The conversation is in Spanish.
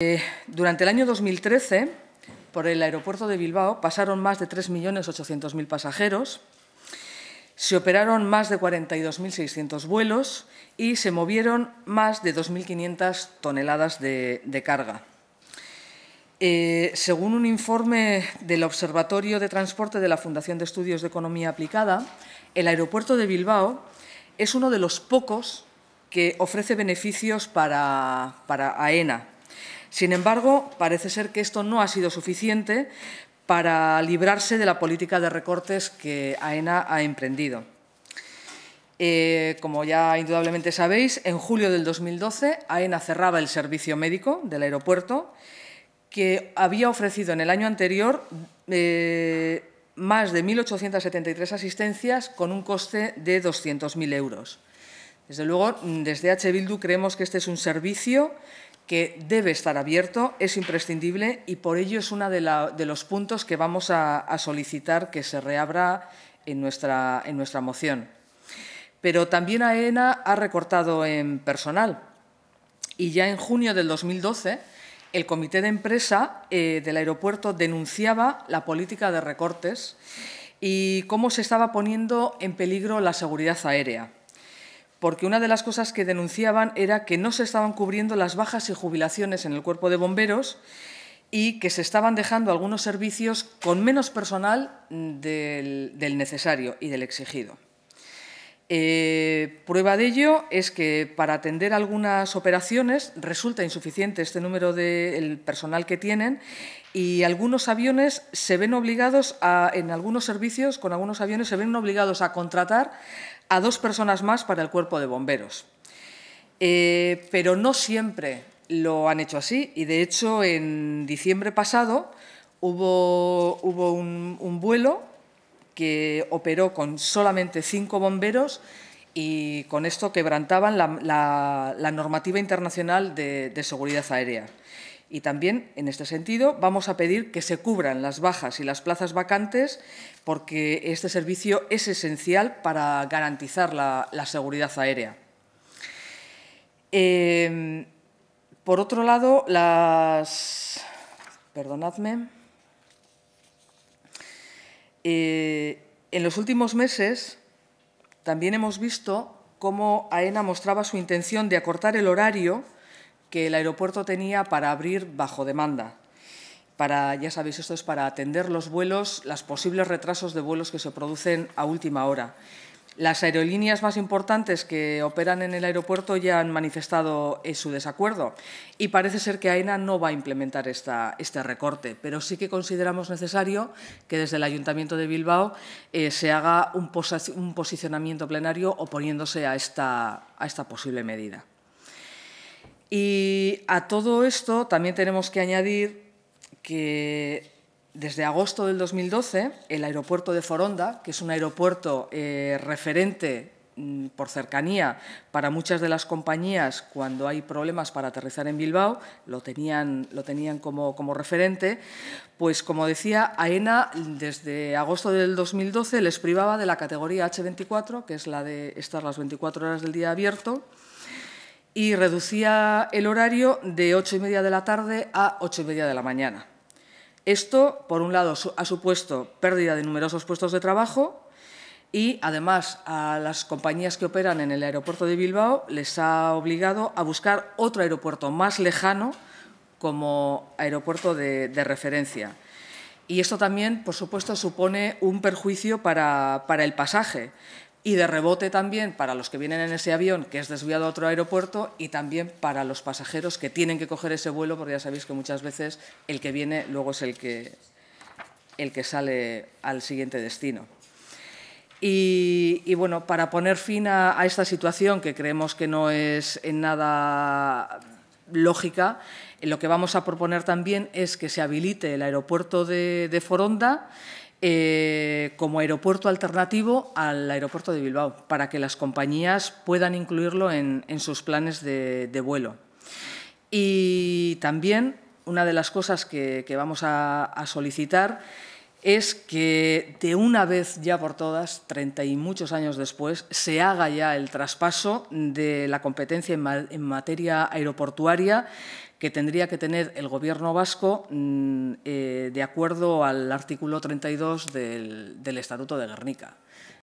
Eh, durante el año 2013, por el aeropuerto de Bilbao pasaron más de 3.800.000 pasajeros, se operaron más de 42.600 vuelos y se movieron más de 2.500 toneladas de, carga. Eh, según un informe del Observatorio de Transporte de la Fundación de Estudios de Economía Aplicada, el aeropuerto de Bilbao es uno de los pocos que ofrece beneficios para AENA, sin embargo, parece ser que esto no ha sido suficiente para librarse de la política de recortes que AENA ha emprendido. Eh, como ya indudablemente sabéis, en julio del 2012 AENA cerraba el servicio médico del aeropuerto que había ofrecido en el año anterior eh, más de 1.873 asistencias con un coste de 200.000 euros. Desde luego, desde H. Bildu creemos que este es un servicio que debe estar abierto, es imprescindible y por ello es uno de, los puntos que vamos a, solicitar que se reabra en nuestra, en nuestra moción. Pero también AENA e ha recortado en personal y ya en junio del 2012 el comité de empresa eh, del aeropuerto denunciaba la política de recortes y cómo se estaba poniendo en peligro la seguridad aérea porque una de las cosas que denunciaban era que no se estaban cubriendo las bajas y jubilaciones en el cuerpo de bomberos y que se estaban dejando algunos servicios con menos personal del, necesario y del exigido. Eh, prueba de ello es que para atender algunas operaciones resulta insuficiente este número del de, personal que tienen y algunos aviones se ven obligados a, en algunos servicios, con algunos aviones se ven obligados a contratar a dos personas más para el cuerpo de bomberos. Eh, pero no siempre lo han hecho así y de hecho en diciembre pasado hubo, hubo un vuelo que operó con solamente cinco bomberos y con esto quebrantaban la, normativa internacional de, seguridad aérea. Y también, en este sentido, vamos a pedir que se cubran las bajas y las plazas vacantes porque este servicio es esencial para garantizar la, seguridad aérea. Eh, por otro lado, las... Perdonadme. Eh, en los últimos meses también hemos visto cómo AENA mostraba su intención de acortar el horario que el aeropuerto tenía para abrir bajo demanda. Para, ya sabéis, esto es para atender los vuelos, los posibles retrasos de vuelos que se producen a última hora. Las aerolíneas más importantes que operan en el aeropuerto ya han manifestado eh, su desacuerdo y parece ser que AENA no va a implementar esta, este recorte, pero sí que consideramos necesario que desde el Ayuntamiento de Bilbao eh, se haga un, un, posicionamiento plenario oponiéndose a esta, a esta posible medida. Y a todo esto también tenemos que añadir que desde agosto del 2012, el aeropuerto de Foronda, que es un aeropuerto eh, referente mm, por cercanía para muchas de las compañías cuando hay problemas para aterrizar en Bilbao, lo tenían, como, como, referente, pues como decía, AENA desde agosto del 2012 les privaba de la categoría H24, que es la de estar las 24 horas del día abierto, y reducía el horario de 8 y media de la tarde a 8 y media de la mañana. Esto, por un lado, ha supuesto pérdida de numerosos puestos de trabajo y, además, a las compañías que operan en el aeropuerto de Bilbao les ha obligado a buscar otro aeropuerto más lejano como aeropuerto de, referencia. Y esto también, por supuesto, supone un perjuicio para, para el pasaje, y de rebote también para los que vienen en ese avión que es desviado a otro aeropuerto y también para los pasajeros que tienen que coger ese vuelo, porque ya sabéis que muchas veces el que viene luego es el que, el que sale al siguiente destino. Y, bueno, para poner fin a, esta situación que creemos que no es en nada lógica, lo que vamos a proponer también es que se habilite el aeropuerto de Foronda eh, como aeropuerto alternativo al aeropuerto de Bilbao, para que las compañías puedan incluirlo en, sus planes de, vuelo. Y también una de las cosas que, vamos a solicitar es que de una vez ya por todas, treinta y muchos años después, se haga ya el traspaso de la competencia en, materia aeroportuaria que tendría que tener el Gobierno vasco mm, eh, de acuerdo al artículo 32 del, del Estatuto de Guernica.